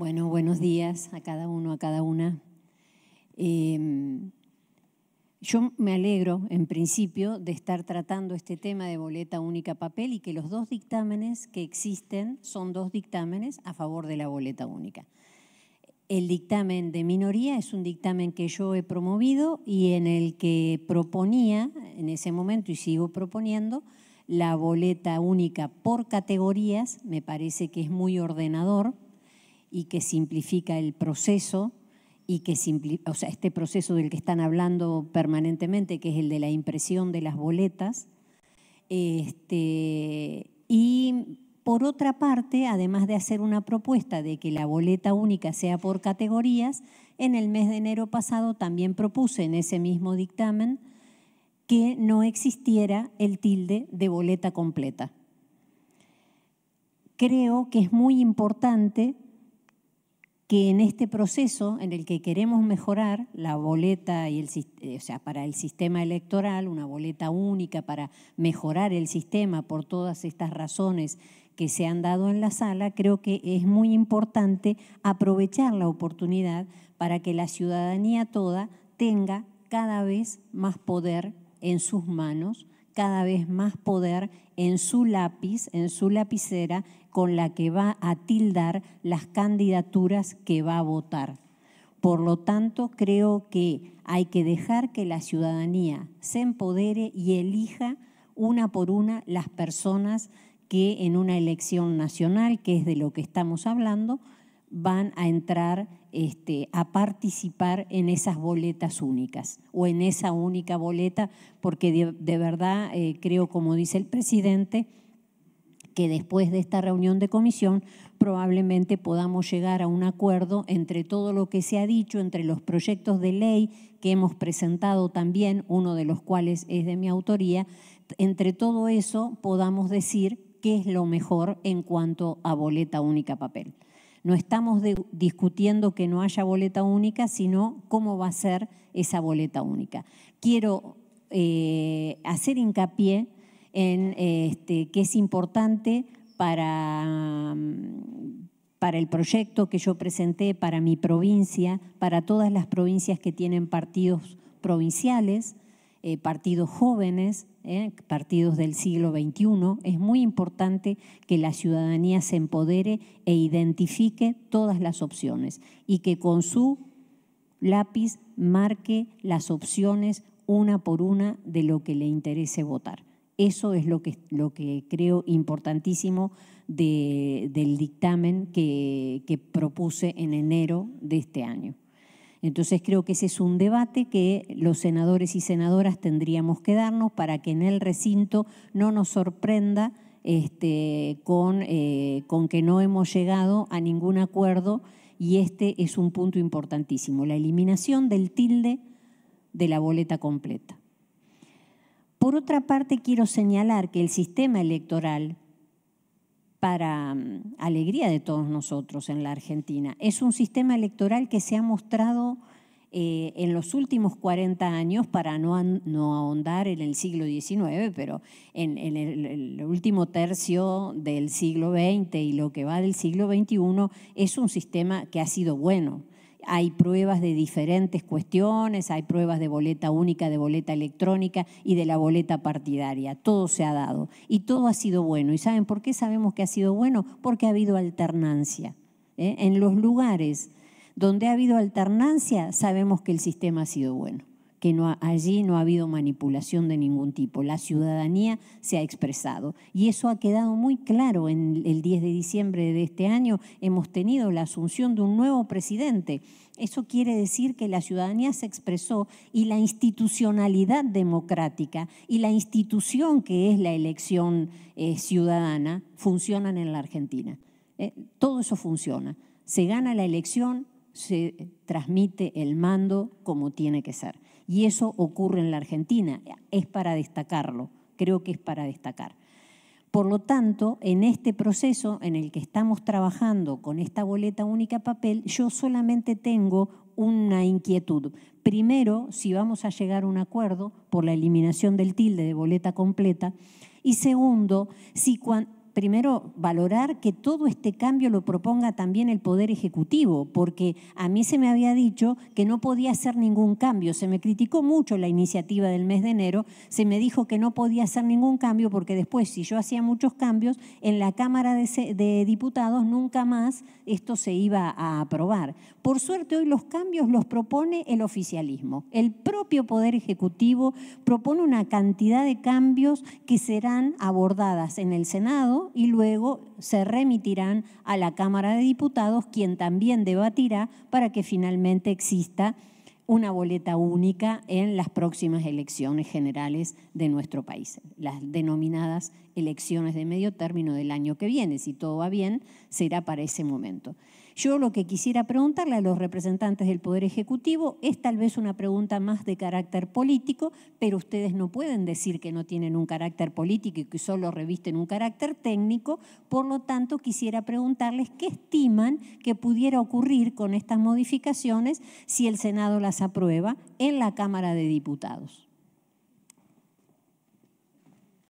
Bueno, buenos días a cada uno, a cada una. Em, yo me alegro, en principio, de estar tratando este tema de boleta única papel y que los dos dictámenes que existen son dos dictámenes a favor de la boleta única. El dictamen de minoría es un dictamen que yo he promovido y en el que proponía, en ese momento y sigo proponiendo, la boleta única por categorías. Me parece que es muy ordenador y que simplifica el proceso y que o sea, este proceso del que están hablando permanentemente, que es el de la impresión de las boletas. Este, y por otra parte, además de hacer una propuesta de que la boleta única sea por categorías, en el mes de enero pasado también propuse en ese mismo dictamen que no existiera el tilde de boleta completa. Creo que es muy importante que en este proceso en el que queremos mejorar la boleta y eh, para el sistema electoral, una boleta única para mejorar el sistema por todas estas razones que se han dado en la sala, creo que es muy importante aprovechar la oportunidad para que la ciudadanía toda tenga cada vez más poder en sus manos cada vez más poder en su lápiz, en su lapicera, con la que va a tildar las candidaturas que va a votar. Por lo tanto, creo que hay que dejar que la ciudadanía se empodere y elija una por una las personas que en una elección nacional, que es de lo que estamos hablando, van a entrar este, a participar en esas boletas únicas o en esa única boleta, porque de, verdad eh, creo, como dice el presidente, que después de esta reunión de comisión probablemente podamos llegar a un acuerdo entre todo lo que se ha dicho, entre los proyectos de ley que hemos presentado también, uno de los cuales es de mi autoría, entre todo eso podamos decir qué es lo mejor en cuanto a boleta única papel. No estamos discutiendo que no haya boleta única, sino cómo va a ser esa boleta única. Quiero eh, hacer hincapié en este, que es importante para, mm, para el proyecto que yo presenté para mi provincia, para todas las provincias que tienen partidos provinciales, eh, partidos jóvenes, eh, partidos del siglo XXI. Es muy importante que la ciudadanía se empodere e identifique todas las opciones y que con su lápiz marque las opciones una por una de lo que le interese votar. Eso es lo que, lo que creo importantísimo del dictamen que propuse en enero de este año. Entonces creo que ese es un debate que los senadores y senadoras tendríamos que darnos para que en el recinto no nos sorprenda este, eh, con que no hemos llegado a ningún acuerdo y este es un punto importantísimo, la eliminación del tilde de la boleta completa. Por otra parte, quiero señalar que el sistema electoral para mm, alegría de todos nosotros en la Argentina. Es un sistema electoral que se ha mostrado eh, en los últimos 40 años, para no, no ahondar en el siglo XIX, pero en, el, el, último tercio del siglo XX y lo que va del siglo XXI, es un sistema que ha sido bueno hay pruebas de diferentes cuestiones, hay pruebas de boleta única, de boleta electrónica y de la boleta partidaria. Todo se ha dado y todo ha sido bueno. ¿Y saben por qué sabemos que ha sido bueno? Porque ha habido alternancia. ¿eh? En los lugares donde ha habido alternancia, sabemos que el sistema ha sido bueno que no, allí no ha habido manipulación de ningún tipo. La ciudadanía se ha expresado. Y eso ha quedado muy claro en el 10 de diciembre de este año. Hemos tenido la asunción de un nuevo presidente. Eso quiere decir que la ciudadanía se expresó y la institucionalidad democrática y la institución que es la elección eh, ciudadana funcionan en la Argentina. Eh, todo eso funciona. Se gana la elección, se transmite el mando como tiene que ser. Y eso ocurre en la Argentina. Es para destacarlo, creo que es para destacar. Por lo tanto, en este proceso en el que estamos trabajando con esta boleta única papel, yo solamente tengo una inquietud. Primero, si vamos a llegar a un acuerdo por la eliminación del tilde de boleta completa. Y segundo, si cuando primero valorar que todo este cambio lo proponga también el Poder Ejecutivo, porque a mí se me había dicho que no podía hacer ningún cambio. Se me criticó mucho la iniciativa del mes de enero, se me dijo que no podía hacer ningún cambio porque después, si yo hacía muchos cambios, en la Cámara de, Diputados nunca más esto se iba a aprobar. Por suerte, hoy los cambios los propone el oficialismo. El propio Poder Ejecutivo propone una cantidad de cambios que serán abordadas en el Senado y luego se remitirán a la Cámara de Diputados, quien también debatirá para que finalmente exista una boleta única en las próximas elecciones generales de nuestro país, las denominadas elecciones de medio término del año que viene. Si todo va bien, será para ese momento. Yo lo que quisiera preguntarle a los representantes del Poder Ejecutivo es tal vez una pregunta más de carácter político, pero ustedes no pueden decir que no tienen un carácter político y que solo revisten un carácter técnico. Por lo tanto, quisiera preguntarles qué estiman que pudiera ocurrir con estas modificaciones si el Senado las aprueba en la Cámara de Diputados.